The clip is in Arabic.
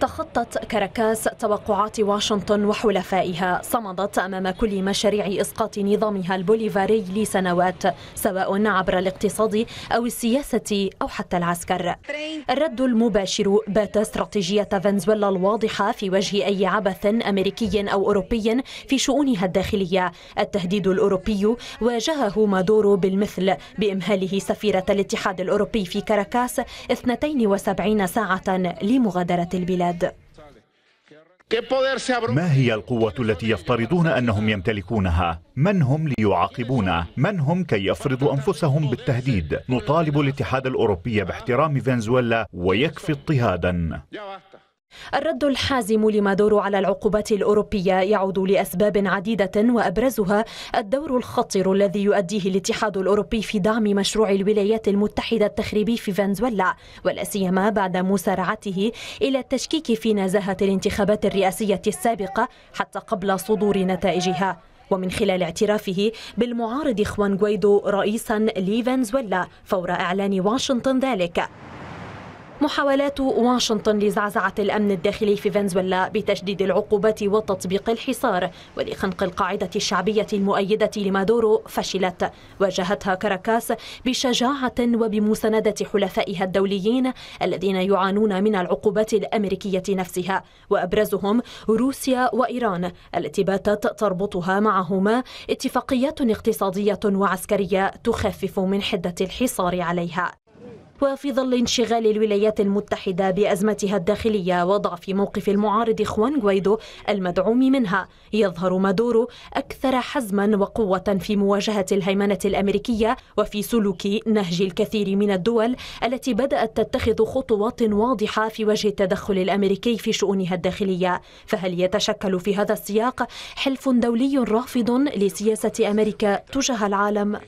تخطت كاراكاس توقعات واشنطن وحلفائها صمدت أمام كل مشاريع إسقاط نظامها البوليفاري لسنوات سواء عبر الاقتصاد أو السياسة أو حتى العسكر الرد المباشر بات استراتيجية فنزويلا الواضحة في وجه أي عبث أمريكي أو أوروبي في شؤونها الداخلية التهديد الأوروبي واجهه مادورو بالمثل بإمهاله سفيرة الاتحاد الأوروبي في كاراكاس 72 ساعة لمغادرة البلاد البلاد ما هي القوة التي يفترضون أنهم يمتلكونها؟ من هم ليعاقبونا؟ من هم كي يفرضوا أنفسهم بالتهديد؟ نطالب الاتحاد الأوروبي باحترام فنزويلا ويكفي اضطهادا الرد الحازم لمادورو على العقوبات الأوروبية يعود لأسباب عديدة وأبرزها الدور الخطير الذي يؤديه الاتحاد الأوروبي في دعم مشروع الولايات المتحدة التخريبي في فنزويلا ولا سيما بعد مسارعته إلى التشكيك في نزاهة الانتخابات الرئاسية السابقة حتى قبل صدور نتائجها ومن خلال اعترافه بالمعارض خوان غويدو رئيسا لفنزويلا فور إعلان واشنطن ذلك محاولات واشنطن لزعزعة الأمن الداخلي في فنزويلا بتشديد العقوبات وتطبيق الحصار ولخنق القاعدة الشعبية المؤيدة لمادورو فشلت واجهتها كاراكاس بشجاعة وبمساندة حلفائها الدوليين الذين يعانون من العقوبات الأمريكية نفسها وأبرزهم روسيا وإيران التي باتت تربطها معهما اتفاقيات اقتصادية وعسكرية تخفف من حدة الحصار عليها وفي ظل انشغال الولايات المتحدة بأزمتها الداخلية وضعف موقف المعارض خوان غويدو المدعوم منها يظهر مادورو أكثر حزما وقوة في مواجهة الهيمنة الأمريكية وفي سلوك نهج الكثير من الدول التي بدأت تتخذ خطوات واضحة في وجه التدخل الأمريكي في شؤونها الداخلية فهل يتشكل في هذا السياق حلف دولي رافض لسياسة أمريكا تجاه العالم